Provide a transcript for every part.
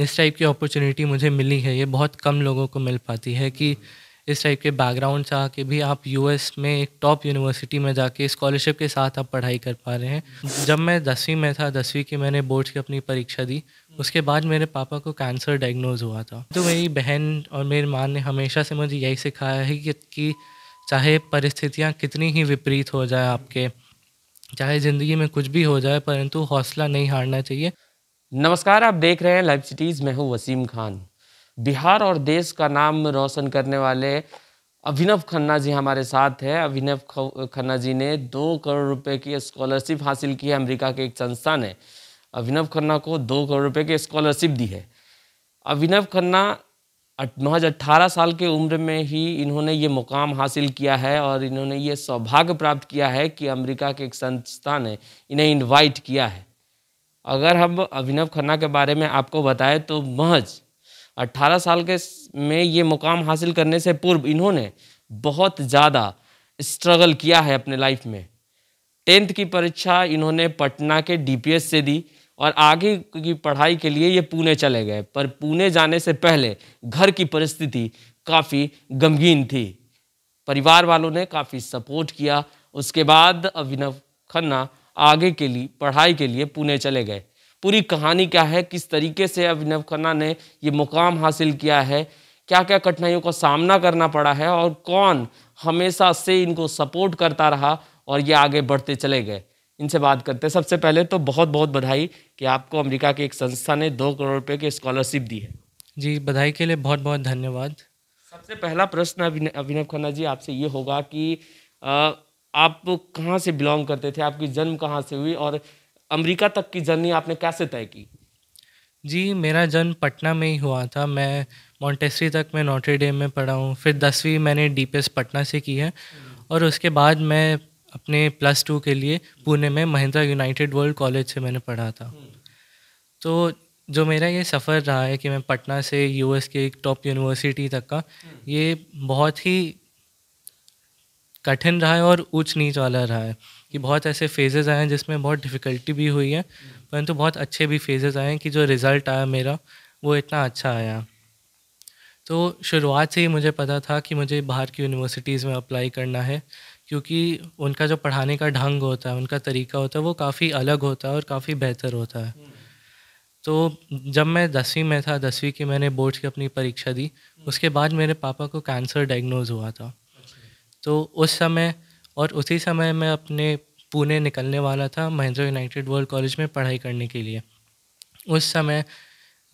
इस टाइप की अपॉर्चुनिटी मुझे मिली है ये बहुत कम लोगों को मिल पाती है कि इस टाइप के बैकग्राउंड से आके भी आप यूएस में एक टॉप यूनिवर्सिटी में जाके स्कॉलरशिप के साथ आप पढ़ाई कर पा रहे हैं जब मैं दसवीं में था दसवीं की मैंने बोर्ड्स की अपनी परीक्षा दी उसके बाद मेरे पापा को कैंसर डायग्नोज हुआ था तो मेरी बहन और मेरी माँ ने हमेशा से मुझे यही सिखाया है कि, कि चाहे परिस्थितियाँ कितनी ही विपरीत हो जाए आपके चाहे ज़िंदगी में कुछ भी हो जाए परंतु हौसला नहीं हारना चाहिए नमस्कार आप देख रहे हैं लाइव सिटीज़ मैं हूं वसीम खान बिहार और देश का नाम रोशन करने वाले अभिनव खन्ना जी हमारे साथ हैं अभिनव खन्ना जी ने दो करोड़ रुपए की स्कॉलरशिप हासिल की है अमेरिका के एक संस्था ने अभिनव खन्ना को दो करोड़ रुपए की स्कॉलरशिप दी है अभिनव खन्ना महज अट्ठारह साल के उम्र में ही इन्होंने ये मुकाम हासिल किया है और इन्होंने ये सौभाग्य प्राप्त किया है कि अमेरिका के एक संस्था ने इन्हें इन्वाइट किया है अगर हम अभिनव खन्ना के बारे में आपको बताएं तो महज 18 साल के में ये मुकाम हासिल करने से पूर्व इन्होंने बहुत ज़्यादा स्ट्रगल किया है अपने लाइफ में टेंथ की परीक्षा इन्होंने पटना के डीपीएस से दी और आगे की पढ़ाई के लिए ये पुणे चले गए पर पुणे जाने से पहले घर की परिस्थिति काफ़ी गमगीन थी परिवार वालों ने काफ़ी सपोर्ट किया उसके बाद अभिनव खन्ना आगे के लिए पढ़ाई के लिए पुणे चले गए पूरी कहानी क्या है किस तरीके से अभिनव खन्ना ने ये मुकाम हासिल किया है क्या क्या कठिनाइयों का सामना करना पड़ा है और कौन हमेशा से इनको सपोर्ट करता रहा और ये आगे बढ़ते चले गए इनसे बात करते हैं सबसे पहले तो बहुत बहुत बधाई कि आपको अमेरिका की एक संस्था ने दो करोड़ रुपये की स्कॉलरशिप दी है जी बधाई के लिए बहुत बहुत धन्यवाद सबसे पहला प्रश्न अभिनव खन्ना जी आपसे ये होगा कि आ, आप कहाँ से बिलोंग करते थे आपकी जन्म कहाँ से हुई और अमेरिका तक की जर्नी आपने कैसे तय की जी मेरा जन्म पटना में ही हुआ था मैं मॉन्टेसरी तक मैं नोटरी में पढ़ा हूँ फिर दसवीं मैंने डी पटना से की है और उसके बाद मैं अपने प्लस टू के लिए पुणे में महिंद्रा यूनाइटेड वर्ल्ड कॉलेज से मैंने पढ़ा था हम्म। तो जो मेरा ये सफ़र रहा है कि मैं पटना से यूएस के एक टॉप यूनिवर्सिटी तक का हम्म। ये बहुत ही कठिन रहा है और ऊंच नीच वाला रहा है कि बहुत ऐसे फेजेज़ आए हैं जिसमें बहुत डिफ़िकल्टी भी हुई है परंतु तो बहुत अच्छे भी फेजेज़ आए हैं कि जो रिज़ल्ट आया मेरा वो इतना अच्छा आया तो शुरुआत से ही मुझे पता था कि मुझे बाहर की यूनिवर्सिटीज़ में अप्लाई करना है क्योंकि उनका जो पढ़ाने का ढंग होता है उनका तरीका होता है वो काफ़ी अलग होता है और काफ़ी बेहतर होता है तो जब मैं दसवीं में था दसवीं की मैंने बोर्ड की अपनी परीक्षा दी उसके बाद मेरे पापा को कैंसर डायग्नोज हुआ था तो उस समय और उसी समय मैं अपने पुणे निकलने वाला था महेंद्र यूनाइटेड वर्ल्ड कॉलेज में पढ़ाई करने के लिए उस समय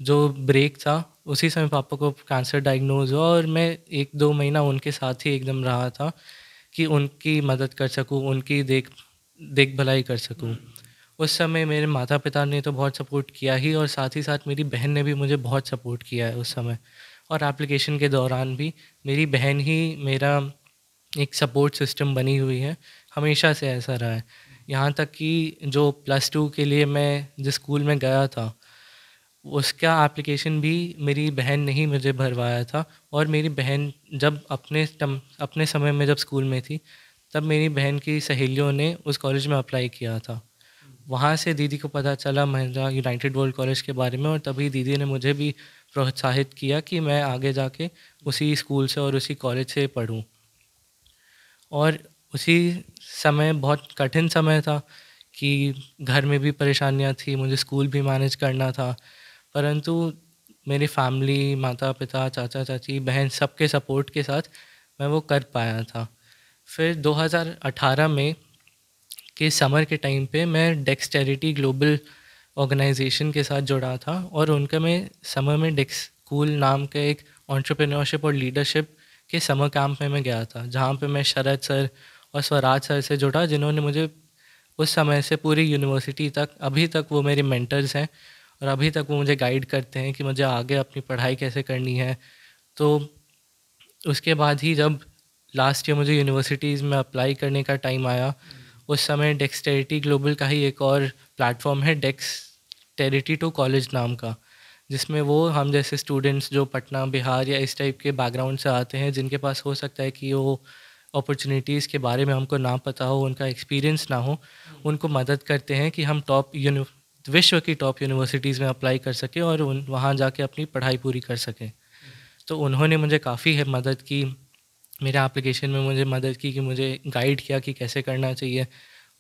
जो ब्रेक था उसी समय पापा को कैंसर डायग्नोज हुआ और मैं एक दो महीना उनके साथ ही एकदम रहा था कि उनकी मदद कर सकूँ उनकी देख देख भलाई कर सकूँ उस समय मेरे माता पिता ने तो बहुत सपोर्ट किया ही और साथ ही साथ मेरी बहन ने भी मुझे बहुत सपोर्ट किया है उस समय और एप्लीकेशन के दौरान भी मेरी बहन ही मेरा एक सपोर्ट सिस्टम बनी हुई है हमेशा से ऐसा रहा है यहाँ तक कि जो प्लस टू के लिए मैं जिस स्कूल में गया था उसका एप्लीकेशन भी मेरी बहन ने ही मुझे भरवाया था और मेरी बहन जब अपने टम अपने समय में जब स्कूल में थी तब मेरी बहन की सहेलियों ने उस कॉलेज में अप्लाई किया था वहाँ से दीदी को पता चला महिंद्रा यूनाइटेड वर्ल्ड कॉलेज के बारे में और तभी दीदी ने मुझे भी प्रोत्साहित किया कि मैं आगे जाके उसी स्कूल से और उसी कॉलेज से पढ़ूँ और उसी समय बहुत कठिन समय था कि घर में भी परेशानियाँ थी मुझे स्कूल भी मैनेज करना था परंतु मेरी फैमिली माता पिता चाचा चाची बहन सबके सपोर्ट के साथ मैं वो कर पाया था फिर 2018 में के समर के टाइम पे मैं डेक्सटेरिटी ग्लोबल ऑर्गेनाइजेशन के साथ जुड़ा था और उनका मैं समर में डेक्स स्कूल नाम का एक ऑन्टरप्रेन्योरशिप और लीडरशिप के समर कैंप में मैं गया था जहाँ पे मैं शरद सर और स्वराज सर से जुड़ा जिन्होंने मुझे उस समय से पूरी यूनिवर्सिटी तक अभी तक वो मेरे मेंटर्स हैं और अभी तक वो मुझे गाइड करते हैं कि मुझे आगे अपनी पढ़ाई कैसे करनी है तो उसके बाद ही जब लास्ट ईयर मुझे यूनिवर्सिटीज़ में अप्लाई करने का टाइम आया उस समय डेक्सटेरिटी ग्लोबल का ही एक और प्लेटफॉर्म है डेक्स टेरिटी टू कॉलेज नाम का जिसमें वो हम जैसे स्टूडेंट्स जो पटना बिहार या इस टाइप के बैकग्राउंड से आते हैं जिनके पास हो सकता है कि वो अपॉर्चुनिटीज़ के बारे में हमको ना पता हो उनका एक्सपीरियंस ना हो उनको मदद करते हैं कि हम टॉप यूनि विश्व की टॉप यूनिवर्सिटीज़ में अप्लाई कर सकें और उन वहाँ कर अपनी पढ़ाई पूरी कर सकें तो उन्होंने मुझे काफ़ी है मदद की मेरे एप्लीकेशन में मुझे मदद की कि मुझे गाइड किया कि कैसे करना चाहिए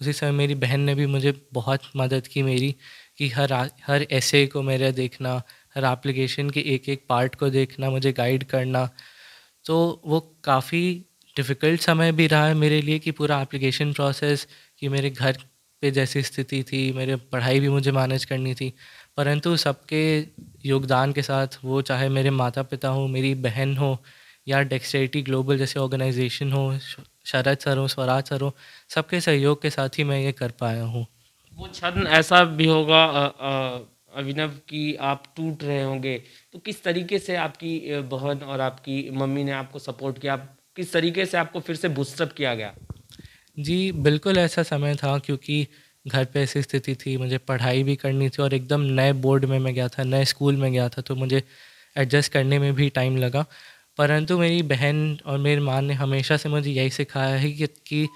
उसी समय मेरी बहन ने भी मुझे बहुत मदद की मेरी कि हर हर ऐसे को मेरा देखना हर एप्लीकेशन के एक एक पार्ट को देखना मुझे गाइड करना तो वो काफ़ी डिफ़िकल्ट समय भी रहा है मेरे लिए कि पूरा एप्लीकेशन प्रोसेस कि मेरे घर पे जैसी स्थिति थी मेरे पढ़ाई भी मुझे मैनेज करनी थी परंतु सबके योगदान के साथ वो चाहे मेरे माता पिता हो मेरी बहन हो या डेक्सटेटी ग्लोबल जैसे ऑर्गेनाइजेशन हो शरद सर हो स्वराज सर हो सबके सहयोग के साथ ही मैं ये कर पाया हूँ वो क्षण ऐसा भी होगा अभिनव कि आप टूट रहे होंगे तो किस तरीके से आपकी बहन और आपकी मम्मी ने आपको सपोर्ट किया आप किस तरीके से आपको फिर से बुस्टअप किया गया जी बिल्कुल ऐसा समय था क्योंकि घर पे ऐसी स्थिति थी मुझे पढ़ाई भी करनी थी और एकदम नए बोर्ड में मैं गया था नए स्कूल में गया था तो मुझे एडजस्ट करने में भी टाइम लगा परंतु मेरी बहन और मेरी माँ ने हमेशा से मुझे यही सिखाया है कि, कि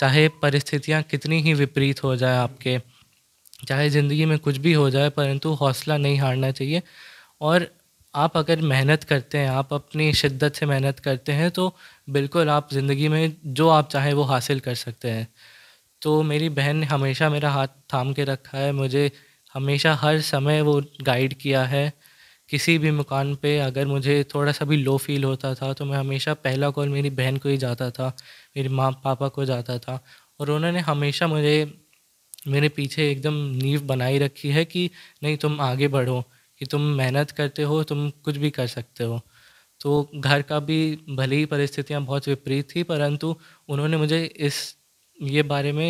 चाहे परिस्थितियाँ कितनी ही विपरीत हो जाए आपके चाहे ज़िंदगी में कुछ भी हो जाए परंतु हौसला नहीं हारना चाहिए और आप अगर मेहनत करते हैं आप अपनी शिद्दत से मेहनत करते हैं तो बिल्कुल आप ज़िंदगी में जो आप चाहें वो हासिल कर सकते हैं तो मेरी बहन ने हमेशा मेरा हाथ थाम के रखा है मुझे हमेशा हर समय वो गाइड किया है किसी भी मकान पे अगर मुझे थोड़ा सा भी लो फील होता था तो मैं हमेशा पहला कॉल मेरी बहन को ही जाता था मेरी माँ पापा को जाता था और उन्होंने हमेशा मुझे मेरे पीछे एकदम नींव बनाई रखी है कि नहीं तुम आगे बढ़ो कि तुम मेहनत करते हो तुम कुछ भी कर सकते हो तो घर का भी भले ही परिस्थितियाँ बहुत विपरीत थी परंतु उन्होंने मुझे इस ये बारे में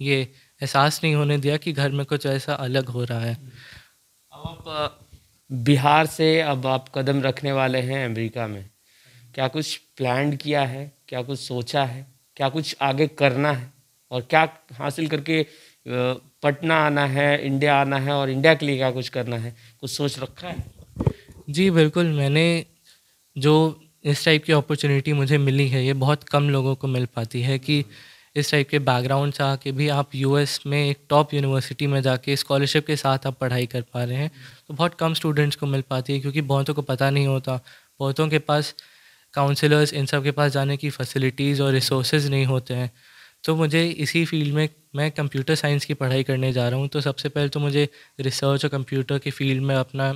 ये एहसास नहीं होने दिया कि घर में कुछ ऐसा अलग हो रहा है अब आप बिहार से अब आप कदम रखने वाले हैं अमेरिका में क्या कुछ प्लान किया है क्या कुछ सोचा है क्या कुछ आगे करना है और क्या हासिल करके पटना आना है इंडिया आना है और इंडिया के लिए क्या कुछ करना है कुछ सोच रखा है जी बिल्कुल मैंने जो इस टाइप की अपॉर्चुनिटी मुझे मिली है ये बहुत कम लोगों को मिल पाती है कि इस टाइप के बैकग्राउंड से आके भी आप यूएस में एक टॉप यूनिवर्सिटी में जाके स्कॉलरशिप के साथ आप पढ़ाई कर पा रहे हैं तो बहुत कम स्टूडेंट्स को मिल पाती है क्योंकि बहुतों को पता नहीं होता बहुतों के पास काउंसलर्स इन सब के पास जाने की फैसिलिटीज़ और रिसोर्स नहीं होते हैं तो मुझे इसी फील्ड में मैं कंप्यूटर साइंस की पढ़ाई करने जा रहा हूँ तो सबसे पहले तो मुझे रिसर्च और कंप्यूटर के फील्ड में अपना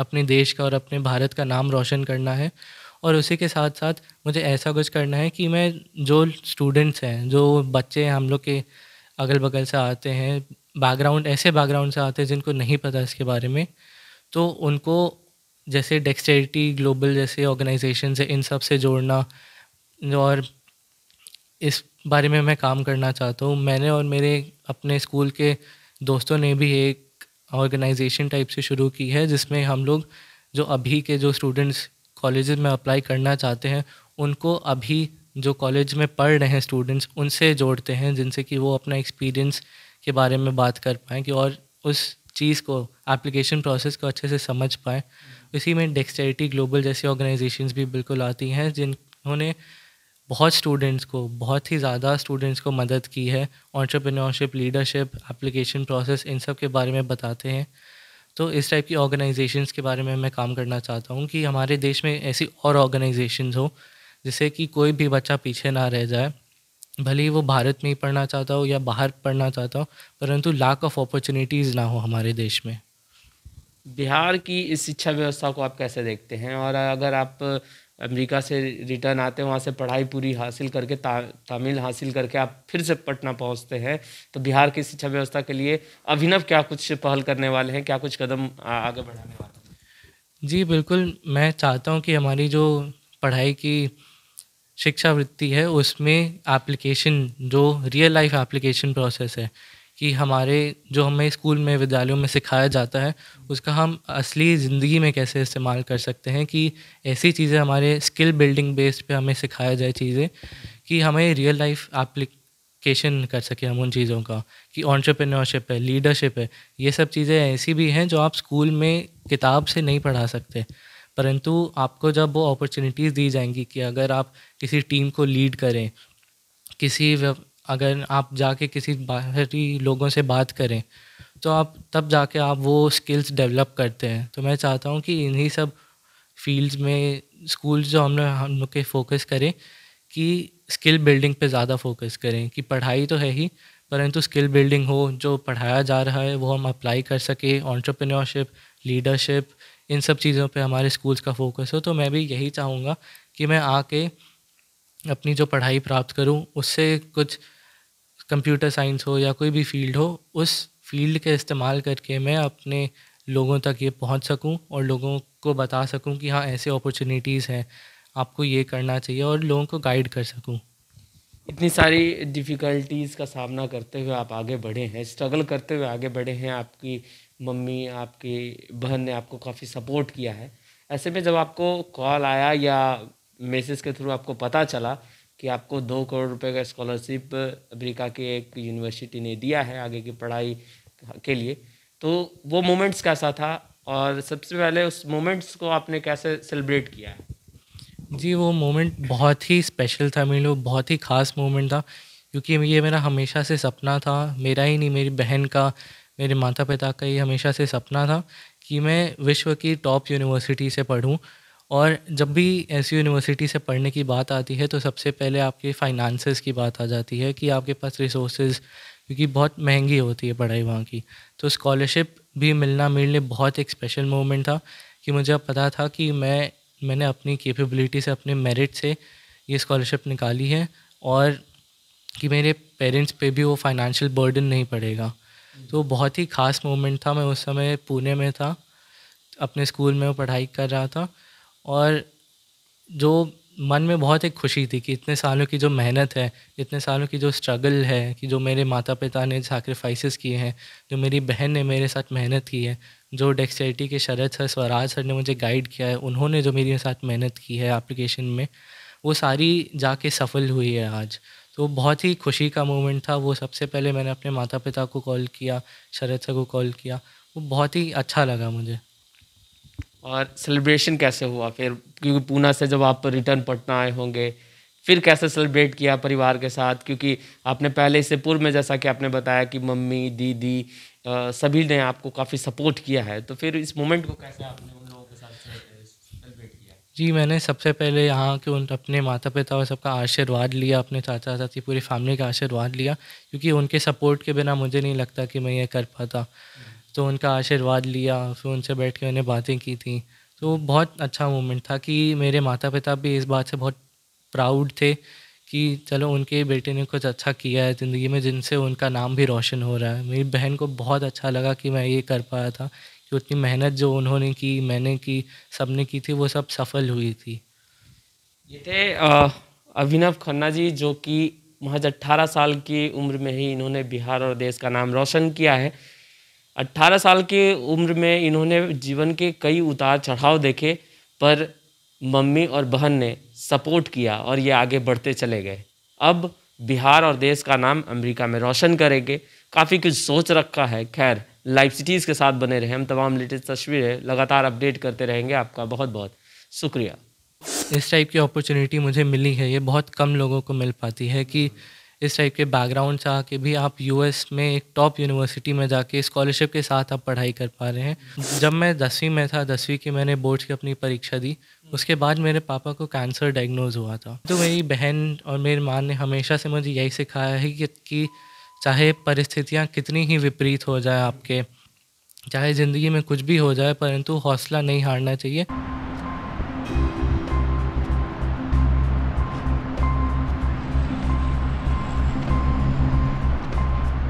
अपने देश का और अपने भारत का नाम रोशन करना है और उसी के साथ साथ मुझे ऐसा कुछ करना है कि मैं जो स्टूडेंट्स हैं जो बच्चे हैं हम लोग के अगल बगल से आते हैं बैकग्राउंड ऐसे बैकग्राउंड से आते हैं जिनको नहीं पता इसके बारे में तो उनको जैसे डेक्सटेरिटी ग्लोबल जैसे ऑर्गेनाइजेशन से इन सब से जोड़ना और इस बारे में मैं काम करना चाहता हूँ मैंने और मेरे अपने स्कूल के दोस्तों ने भी एक ऑर्गेनाइजेशन टाइप से शुरू की है जिसमें हम लोग जो अभी के जो स्टूडेंट्स कॉलेज में अप्लाई करना चाहते हैं उनको अभी जो कॉलेज में पढ़ रहे हैं स्टूडेंट्स उनसे जोड़ते हैं जिनसे कि वो अपना एक्सपीरियंस के बारे में बात कर पाएँ कि और उस चीज़ को एप्लीकेशन प्रोसेस को अच्छे से समझ पाएँ इसी में डेक्सटेरिटी ग्लोबल जैसी ऑर्गेनाइजेशंस भी बिल्कुल आती हैं जिन्होंने बहुत स्टूडेंट्स को बहुत ही ज़्यादा स्टूडेंट्स को मदद की है ऑन्टरप्रेन्योरशिप लीडरशिप एप्लीकेशन प्रोसेस इन सब के बारे में बताते हैं तो इस टाइप की ऑर्गेनाइजेशंस के बारे में मैं काम करना चाहता हूँ कि हमारे देश में ऐसी और ऑर्गेनाइजेशंस हो जिससे कि कोई भी बच्चा पीछे ना रह जाए भले ही वो भारत में ही पढ़ना चाहता हो या बाहर पढ़ना चाहता हो परंतु लैक ऑफ अपॉर्चुनिटीज़ ना हो हमारे देश में बिहार की इस शिक्षा व्यवस्था को आप कैसे देखते हैं और अगर आप अमेरिका से रिटर्न आते हैं वहाँ से पढ़ाई पूरी हासिल करके ता, हासिल करके आप फिर से पटना पहुँचते हैं तो बिहार की शिक्षा व्यवस्था के लिए अभिनव क्या कुछ पहल करने वाले हैं क्या कुछ कदम आगे बढ़ाने वाले हैं जी बिल्कुल मैं चाहता हूँ कि हमारी जो पढ़ाई की शिक्षावृत्ति है उसमें एप्लीकेशन जो रियल लाइफ एप्लीकेशन प्रोसेस है कि हमारे जो हमें स्कूल में विद्यालयों में सिखाया जाता है उसका हम असली ज़िंदगी में कैसे इस्तेमाल कर सकते हैं कि ऐसी चीज़ें हमारे स्किल बिल्डिंग बेस्ड पे हमें सिखाया जाए चीज़ें कि हमें रियल लाइफ एप्लीकेशन कर सके हम उन चीज़ों का कि ऑन्टरप्रेन्योरशिप है लीडरशिप है ये सब चीज़ें ऐसी भी हैं जो आप स्कूल में किताब से नहीं पढ़ा सकते परंतु आपको जब वो अपॉर्चुनिटीज़ दी जाएंगी कि अगर आप किसी टीम को लीड करें किसी अगर आप जाके किसी बाहरी लोगों से बात करें तो आप तब जाके आप वो स्किल्स डेवलप करते हैं तो मैं चाहता हूँ कि इन्हीं सब फील्ड्स में स्कूल जो हमने हम लोग के फोकस करें कि स्किल बिल्डिंग पे ज़्यादा फोकस करें कि पढ़ाई तो है ही परंतु स्किल बिल्डिंग हो जो पढ़ाया जा रहा है वो हम अप्लाई कर सके ऑन्टरप्रेन्योरशिप लीडरशिप इन सब चीज़ों पे हमारे स्कूल्स का फोकस हो तो मैं भी यही चाहूँगा कि मैं आके अपनी जो पढ़ाई प्राप्त करूँ उससे कुछ कंप्यूटर साइंस हो या कोई भी फील्ड हो उस फील्ड के इस्तेमाल करके मैं अपने लोगों तक ये पहुंच सकूं और लोगों को बता सकूं कि हाँ ऐसे अपॉर्चुनिटीज़ हैं आपको ये करना चाहिए और लोगों को गाइड कर सकूं इतनी सारी डिफ़िकल्टीज़ का सामना करते हुए आप आगे बढ़े हैं स्ट्रगल करते हुए आगे बढ़े हैं आपकी मम्मी आपकी बहन ने आपको काफ़ी सपोर्ट किया है ऐसे में जब आपको कॉल आया या मैसेज के थ्रू आपको पता चला कि आपको दो करोड़ रुपए का स्कॉलरशिप अमेरिका के एक यूनिवर्सिटी ने दिया है आगे की पढ़ाई के लिए तो वो मोमेंट्स कैसा था और सबसे पहले उस मोमेंट्स को आपने कैसे सेलिब्रेट किया है जी वो मोमेंट बहुत ही स्पेशल था मेरे लिए बहुत ही ख़ास मोमेंट था क्योंकि ये मेरा हमेशा से सपना था मेरा ही नहीं मेरी बहन का मेरे माता पिता का ही हमेशा से सपना था कि मैं विश्व की टॉप यूनिवर्सिटी से पढ़ूँ और जब भी ऐसी यूनिवर्सिटी से पढ़ने की बात आती है तो सबसे पहले आपके फाइनेंसेस की बात आ जाती है कि आपके पास रिसोर्सेज क्योंकि बहुत महंगी होती है पढ़ाई वहाँ की तो स्कॉलरशिप भी मिलना मेरे लिए बहुत एक स्पेशल मोमेंट था कि मुझे अब पता था कि मैं मैंने अपनी कैपेबिलिटी से अपने मेरिट से ये स्कॉलरशिप निकाली है और कि मेरे पेरेंट्स पे भी वो फाइनेंशियल बर्डन नहीं पड़ेगा तो बहुत ही ख़ास मोमेंट था मैं उस समय पुणे में था अपने स्कूल में वो पढ़ाई कर रहा था और जो मन में बहुत एक खुशी थी कि इतने सालों की जो मेहनत है इतने सालों की जो स्ट्रगल है कि जो मेरे माता पिता ने सैक्रिफाइसेस किए हैं जो मेरी बहन ने मेरे साथ मेहनत की है जो डेक्सटी के शरद सर स्वराज सर ने मुझे गाइड किया है उन्होंने जो मेरे साथ मेहनत की है एप्लीकेशन में वो सारी जाके सफल हुई है आज तो बहुत ही खुशी का मोमेंट था वो सबसे पहले मैंने अपने माता पिता को कॉल किया शरद सर को कॉल किया वो बहुत ही अच्छा लगा मुझे और सेलिब्रेशन कैसे हुआ फिर क्योंकि पूना से जब आप रिटर्न पटना आए होंगे फिर कैसे सेलिब्रेट किया परिवार के साथ क्योंकि आपने पहले इससे पूर्व में जैसा कि आपने बताया कि मम्मी दीदी सभी ने आपको काफ़ी सपोर्ट किया है तो फिर इस मोमेंट को कैसे आपने उन लोगों के साथ सेलिब्रेट किया जी मैंने सबसे पहले यहाँ के उन अपने माता पिता और सबका आशीर्वाद लिया अपने चाचा चाची पूरी फैमिली का आशीर्वाद लिया क्योंकि उनके सपोर्ट के बिना मुझे नहीं लगता कि मैं ये कर पाता तो उनका आशीर्वाद लिया फिर उनसे बैठ के उन्हें बातें की थी तो बहुत अच्छा मोमेंट था कि मेरे माता पिता भी इस बात से बहुत प्राउड थे कि चलो उनके बेटे ने कुछ अच्छा किया है ज़िंदगी में जिनसे उनका नाम भी रोशन हो रहा है मेरी बहन को बहुत अच्छा लगा कि मैं ये कर पाया था कि उतनी मेहनत जो उन्होंने की मैंने की सब ने की थी वो सब सफल हुई थी ये थे अभिनव खन्ना जी जो कि महज अट्ठारह साल की उम्र में ही इन्होंने बिहार और देश का नाम रोशन किया है 18 साल की उम्र में इन्होंने जीवन के कई उतार चढ़ाव देखे पर मम्मी और बहन ने सपोर्ट किया और ये आगे बढ़ते चले गए अब बिहार और देश का नाम अमेरिका में रोशन करेंगे काफ़ी कुछ सोच रखा है खैर लाइव सिटीज़ के साथ बने रहे हम तमाम लेटेस्ट तस्वीरें लगातार अपडेट करते रहेंगे आपका बहुत बहुत शुक्रिया इस टाइप की अपॉर्चुनिटी मुझे मिली है ये बहुत कम लोगों को मिल पाती है कि इस टाइप के बैकग्राउंड से आके भी आप यूएस में एक टॉप यूनिवर्सिटी में जाके स्कॉलरशिप के साथ आप पढ़ाई कर पा रहे हैं जब मैं दसवीं में था दसवीं की मैंने बोर्ड्स की अपनी परीक्षा दी उसके बाद मेरे पापा को कैंसर डायग्नोज हुआ था तो मेरी बहन और मेरी माँ ने हमेशा से मुझे यही सिखाया है कि, कि चाहे परिस्थितियाँ कितनी ही विपरीत हो जाए आपके चाहे ज़िंदगी में कुछ भी हो जाए परंतु हौसला नहीं हारना चाहिए